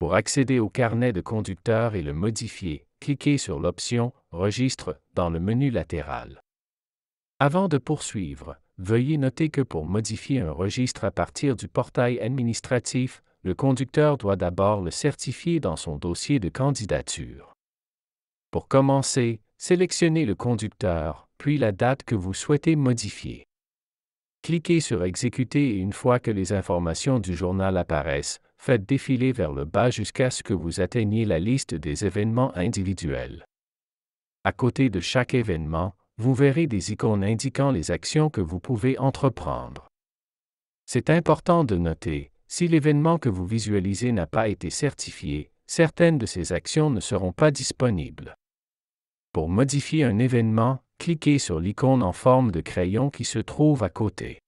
Pour accéder au carnet de conducteur et le modifier, cliquez sur l'option Registre dans le menu latéral. Avant de poursuivre, veuillez noter que pour modifier un registre à partir du portail administratif, le conducteur doit d'abord le certifier dans son dossier de candidature. Pour commencer, sélectionnez le conducteur, puis la date que vous souhaitez modifier. Cliquez sur Exécuter et une fois que les informations du journal apparaissent, faites défiler vers le bas jusqu'à ce que vous atteigniez la liste des événements individuels. À côté de chaque événement, vous verrez des icônes indiquant les actions que vous pouvez entreprendre. C'est important de noter, si l'événement que vous visualisez n'a pas été certifié, certaines de ces actions ne seront pas disponibles. Pour modifier un événement, cliquez sur l'icône en forme de crayon qui se trouve à côté.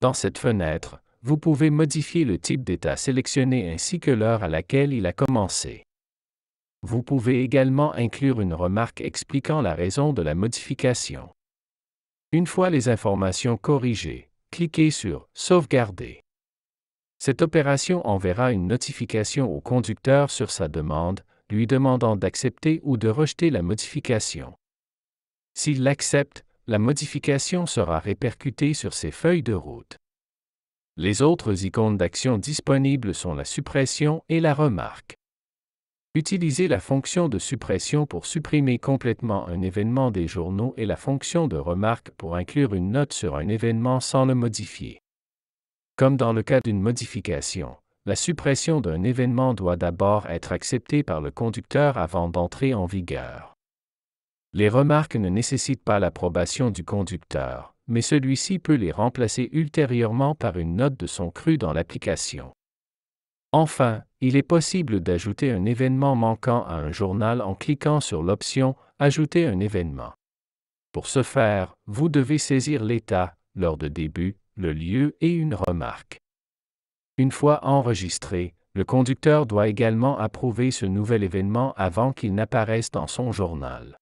Dans cette fenêtre, vous pouvez modifier le type d'état sélectionné ainsi que l'heure à laquelle il a commencé. Vous pouvez également inclure une remarque expliquant la raison de la modification. Une fois les informations corrigées, cliquez sur Sauvegarder. Cette opération enverra une notification au conducteur sur sa demande, lui demandant d'accepter ou de rejeter la modification. S'il l'accepte, la modification sera répercutée sur ses feuilles de route. Les autres icônes d'action disponibles sont la suppression et la remarque. Utilisez la fonction de suppression pour supprimer complètement un événement des journaux et la fonction de remarque pour inclure une note sur un événement sans le modifier. Comme dans le cas d'une modification, la suppression d'un événement doit d'abord être acceptée par le conducteur avant d'entrer en vigueur. Les remarques ne nécessitent pas l'approbation du conducteur mais celui-ci peut les remplacer ultérieurement par une note de son cru dans l'application. Enfin, il est possible d'ajouter un événement manquant à un journal en cliquant sur l'option Ajouter un événement. Pour ce faire, vous devez saisir l'état, l'heure de début, le lieu et une remarque. Une fois enregistré, le conducteur doit également approuver ce nouvel événement avant qu'il n'apparaisse dans son journal.